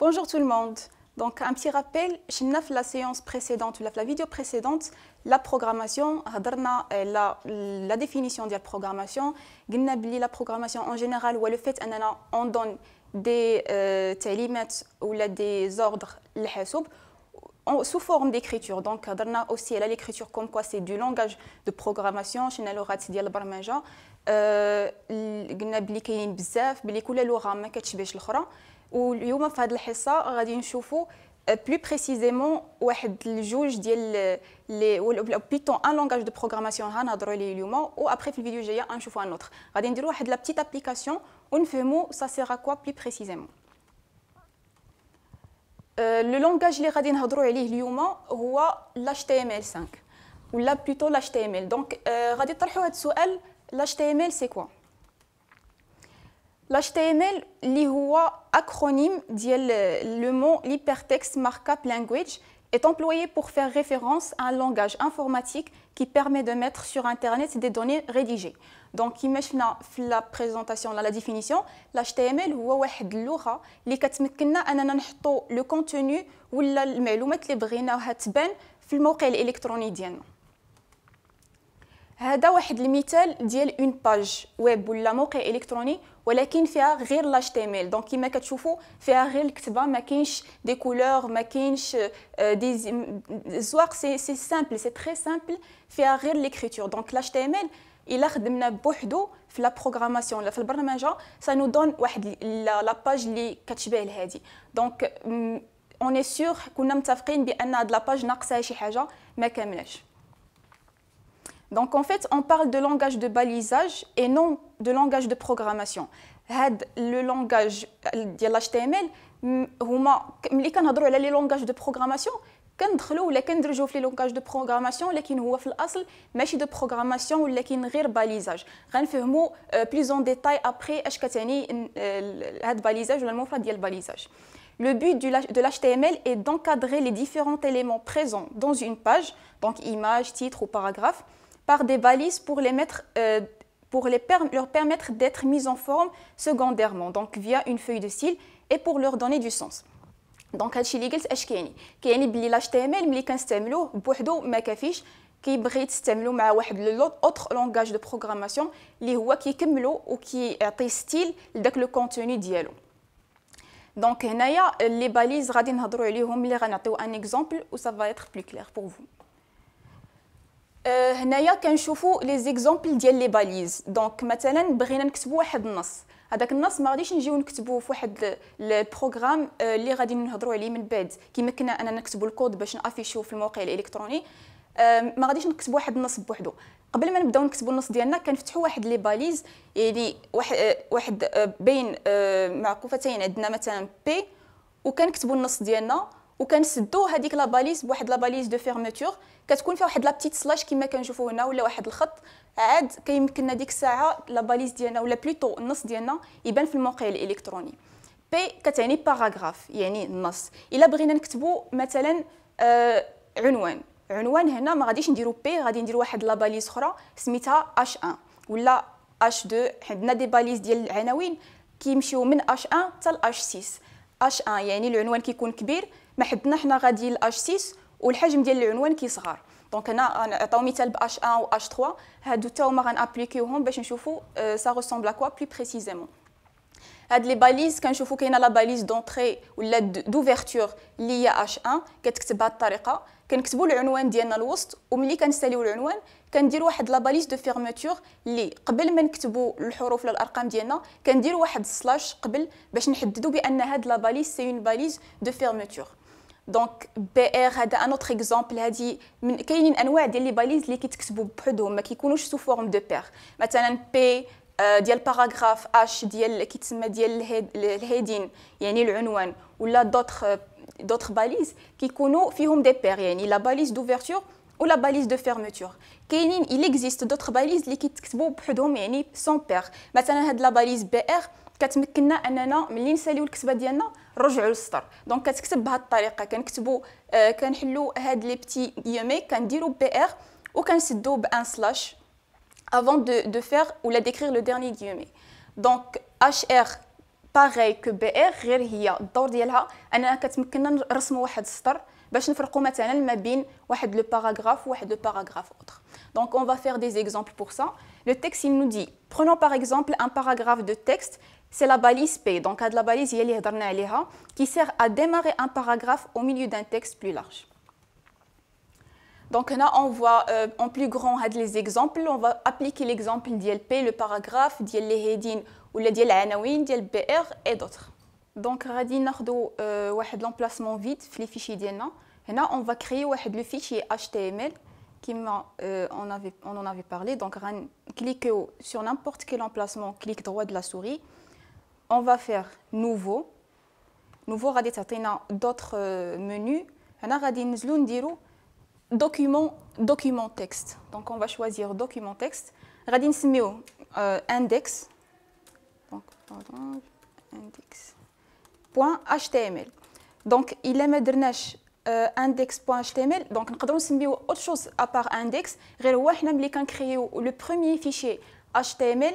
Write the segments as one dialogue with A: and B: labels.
A: Bonjour tout le monde. Donc un petit rappel, la séance précédente, la vidéo précédente, la programmation, euh, la, la définition de la programmation, la programmation en général, ou le fait qu'on donne des euh, ou des ordres sous forme d'écriture. Donc, on a aussi l'écriture comme quoi c'est du langage de programmation, chez l'orat ديال barmaja. قلنا beaucoup, كاينين بزاف aujourd'hui on va faire cette leçon on va voir plus précisément un des deux ديال le plutôt un langage de programmation on va en parler aujourd'hui et après dans la vidéo de demain on va en voir un autre on va faire une petite application et on va comprendre ça sert à quoi plus précisément euh, le langage il va dire on va parler aujourd'hui est le html5 ou la plutôt le html donc on va poser cette question le html c'est quoi L'HTML, qui est acronyme le mot l'hypertext markup language est employé pour faire référence à un langage informatique qui permet de mettre sur Internet des données rédigées. Donc, dans la présentation, la définition, l'HTML est une langue qui permet mettre le contenu ou informations que nous voulons dans le موقع électronique. هذا واحد المثال ديال اون باج ويب ولا موقع الكتروني ولكن فيها غير لاش تي ال دونك كما كتشوفوا فيها غير الكتابه ما كاينش دي كولور ما كاينش دي زواق سي سي سامبل سي تري سامبل فيها غير ليكريتور دونك لاش تي ال الا خدمنا بوحدو في لا بروغراماسيون ولا في البرمجه نو دون واحد لا باج اللي كتشبه لهادي دونك اون سيغ كنا متفقين بان هاد باج ناقصها شي حاجه ما كاملاش Donc en fait, on parle de langage de balisage et non de langage de programmation. Le langage euh, de l'HTML, mais quand on parle les langages de programmation, quand on parle les langages de programmation, on parle de langage de programmation, on parle de balisage. On euh, plus en détail après ce euh, balisage ou le de balisage. Le but de l'HTML est d'encadrer les différents éléments présents dans une page, donc image, titre ou paragraphe, par des balises pour euh, leur permettre d'être mises en forme secondairement, donc via une feuille de style, et pour leur donner du sens. Donc, c'est ce que je veux dire. Ce qui est le HTML, c'est un style qui est un style qui est un style qui est un autre langage de programmation qui est un ou qui est un style qui est un style qui est un style. Donc, ce sont les balises. Je vais vous donner un exemple où ça va être plus clair pour vous. آه، هنايا كنشوفوا لي زيكزامبل ديال لي باليز دونك مثلا بغينا نكتبوا واحد النص هذاك النص ما غاديش نجيو نكتبوه في واحد البروغرام اللي آه، غادي نهضروا عليه من بعد كنا اننا نكتبوا الكود باش نافيشيو في الموقع الالكتروني آه، ما غاديش نكتبوا واحد النص بوحدو قبل ما نبداو نكتبوا النص ديالنا كنفتحوا واحد لي باليز يعني واحد واحد بين معقوفتين عندنا مثلا بي وكنكتبوا النص ديالنا وكنسدو هذيك لا باليز بواحد لا باليز دو فيرماتور كتكون فيها واحد لا بتيت سلاش كما كنشوفوا هنا ولا واحد الخط عاد كيمكننا ديك الساعه لا باليز ديالنا ولا بلوتو النص ديالنا يبان في الموقع الالكتروني بي كتعني باراغراف يعني النص الا بغينا نكتبوا مثلا آه عنوان عنوان هنا ما غاديش نديرو بي غادي ندير واحد لا باليز اخرى سميتها اش 1 ولا اش 2 عندنا دي باليز ديال العناوين كيمشيو من اش 1 حتى اش 6 اش 1 يعني العنوان كيكون كبير ما حدنا حنا غادي لاش 6 والحجم ديال العنوان كيصغر دونك هنا نعطيو مثال ب اش 1 و اش 3 هادو تا هما غنابليكيوهم باش نشوفو سا ريسومبل اكوا بلي بلو بريسيزيمون هاد لي باليز كنشوفو كاينه لا باليز دونتري ولا دوفيرتور اللي هي اش 1 كتكتب بهاد الطريقه كنكتبو العنوان ديالنا الوسط وملي كنستاليو العنوان كندير واحد لا باليز دو فيرماتور اللي قبل ما نكتبو الحروف ولا الارقام ديالنا كندير واحد السلاش قبل باش نحددو بان هاد لا باليز سي اون باليز دو فيرماتور دونك بي ار هذا ان اوتر اكزومبل هذه من كاينين انواع ديال لي باليز اللي كيتكتبوا بحدهم ما كيكونوش سو فورم دو بير مثلا بي آه، ديال باراغراف اش ديال كيتسمى ديال الهيدين يعني العنوان ولا دوتر دوتر باليز كيكونوا فيهم دي بير يعني لا باليز دوفيرتور ولا باليز دو فيرمتور كاينين il existe d'autres باليز اللي كيتكتبوا بحدهم يعني سون بير مثلا هاد لا باليز بي ار كتمكننا اننا ملي نساليو الكتابه ديالنا رجعوا للسطر دونك كتكتب بهذه الطريقه كنكتبوا آه كنحلوا هاد لي بتي يومي كنديروا بي ار وكنسدوا بان سلاش avant دو de faire ou la d'écrire le dernier guillemet. Donc HR pareil que ار غير هي الدور ديالها اننا كتمكننا نرسموا واحد السطر باش نفرقوا مثلا ما بين واحد لو باراغراف وواحد لو باراغراف اوتر. دونك on va faire des exemples pour ça. Le texte il nous dit prenons par exemple un paragraphe de c'est la balise P. Donc, la balise qui sert à démarrer un paragraphe au milieu d'un texte plus large. Donc là, on voit euh, en plus grand les exemples. On va appliquer l'exemple P, le paragraphe, de les ou le anawin, BR et d'autres. Donc, غادي va واحد l'emplacement vide les fichiers on va créer le fichier HTML qui euh, on en avait parlé. Donc, cliquer sur n'importe quel emplacement clic droit de la souris on va faire nouveau. Nouveau, radi tatina d'autres euh, menus. On a radi document document texte. Donc on va choisir document texte. Radi smeo. Euh, index. Donc index. Point html. Donc il aime drnesh index.html donc on peut autre chose à part index غير هو حنا ملي كنكريو le premier fichier html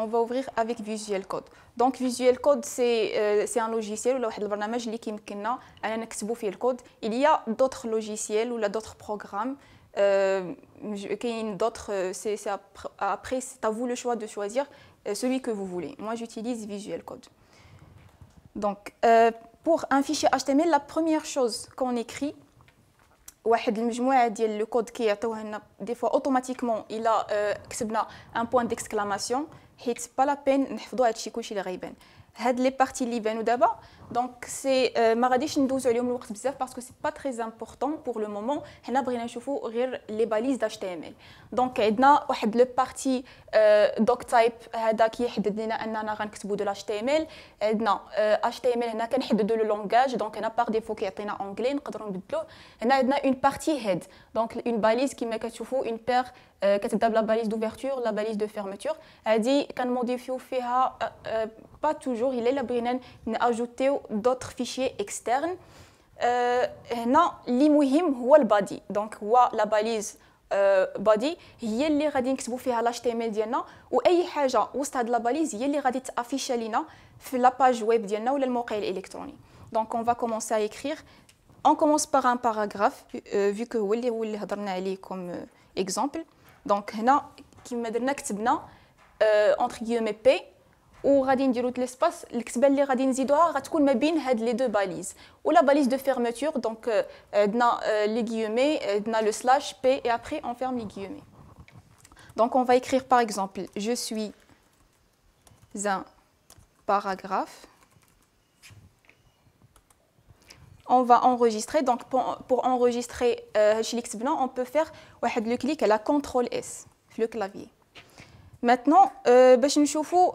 A: on va ouvrir avec Visual Code donc Visual Code c'est euh, un logiciel Le de code. il y a d'autres logiciels ou d'autres programmes euh, d'autres euh, c'est après c'est à vous le choix de choisir celui que vous voulez moi j'utilise Visual Code donc pour un fichier HTML la première chose qu'on écrit واحد المجموعه ديال لو كود كيعطيوه لنا دي فوا اوتوماتيكمون الا آه، كتبنا ان بوان ديكسكلاماسيون حيت با لا بين نحفظوا هادشي كلشي اللي غيبان Les parties libres euh, Nous donc Je ne vais pas vous parce que ce pas très important pour le moment. Nous les balises d'HTML. Donc, nous avons la partie Doctype qui de l'HTML. L'HTML euh, de le langage. Donc, par défaut, une partie head. Donc, une balise qui est une paire euh, la balise d'ouverture, la balise de fermeture. Hadi une pas toujours. Il est là, ajouter d'autres fichiers externes. Euh, non, l'imouhim ou le body. Donc, la balise body, il y a les vous faites à l'HTML, ou il y a au stade de la balise, il y sur la page web ou le mot électronique. Donc, on va commencer à écrire. On commence par un paragraphe, vu euh, que vous avez le comme euh, exemple. Donc, là, qui m'a donné un entre guillemets P, radin du route l'espace l'ex belle des radiines idoires à les deux balises ou la balise de fermeture donc euh, euh, dans euh, les guillemets dans le slash p et après on ferme les guillemets donc on va écrire par exemple je suis un paragraphe on va enregistrer donc pour enregistrer chez blanc on peut faire le clic à la contrôle s le clavier maintenant chez chauffe-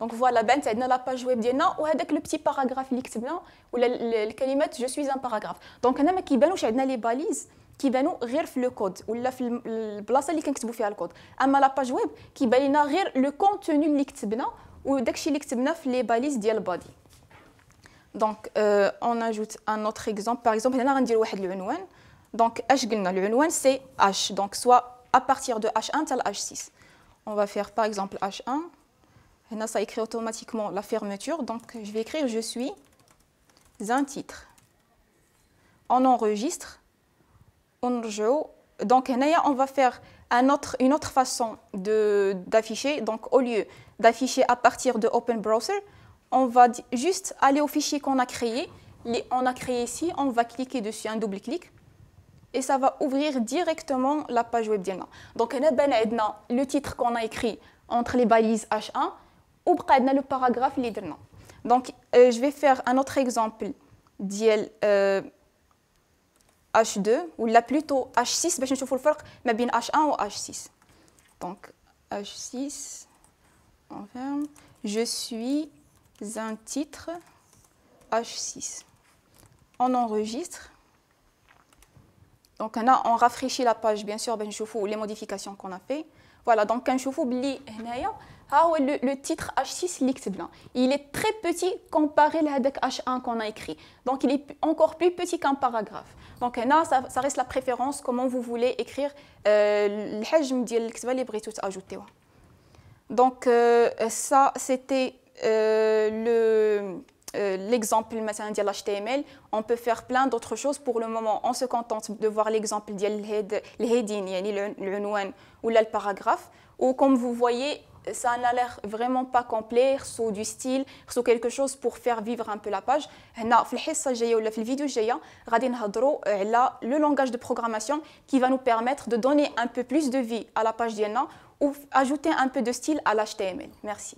A: Donc voilà, ben, elle l'a page web bien. Non, ou avec le petit paragraphe, l'X, non, ou le calimètre, je suis un paragraphe. Donc, on a qui ben, les balises qui sont nous le code ou la place qui est écrite le code. Ama la page web qui va nous le contenu qui est ou dès que je neuf les balises dial body. Donc euh, on ajoute un autre exemple par exemple on a un le head le Donc h le c'est h donc soit à partir de h1 à h6. On va faire par exemple h1 Là, ça écrit automatiquement la fermeture. Donc, je vais écrire « Je suis un titre ». On enregistre. Donc, on va faire une autre façon d'afficher. Donc, au lieu d'afficher à partir de Open Browser, on va juste aller au fichier qu'on a créé. On a créé ici, on va cliquer dessus, un double-clic et ça va ouvrir directement la page web Donc, on a le titre qu'on a écrit entre les balises H1 ou وبقى le paragraphe اللي درنا donc euh, je vais faire un autre exemple ديال euh, H2 ou là plutôt H6 باش le الفرق mais bien H1 ou H6 donc H6 on ferme je suis un titre H6 on enregistre donc là on rafraîchit la page bien sûr ben, les modifications qu'on a fait voilà donc je بلي هنايا ah le, titre H6 lx Il est très petit comparé à H1 qu'on a écrit. Donc il est encore plus petit qu'un paragraphe. Donc là, ça, reste la préférence, comment vous voulez écrire euh, le hajm de ajouter. Donc euh, ça, c'était euh, le... Euh, l'exemple de l'HTML, on peut faire plein d'autres choses. Pour le moment, on se contente de voir l'exemple de l'heading, le, le, le, ou là le paragraphe. Ou comme vous voyez, ça n'a l'air vraiment pas complet, sous du style, sous quelque chose pour faire vivre un peu la page. Dans la vidéo, euh, le langage de programmation qui va nous permettre de donner un peu plus de vie à la page d'Yana ou ajouter un peu de style à l'HTML. Merci.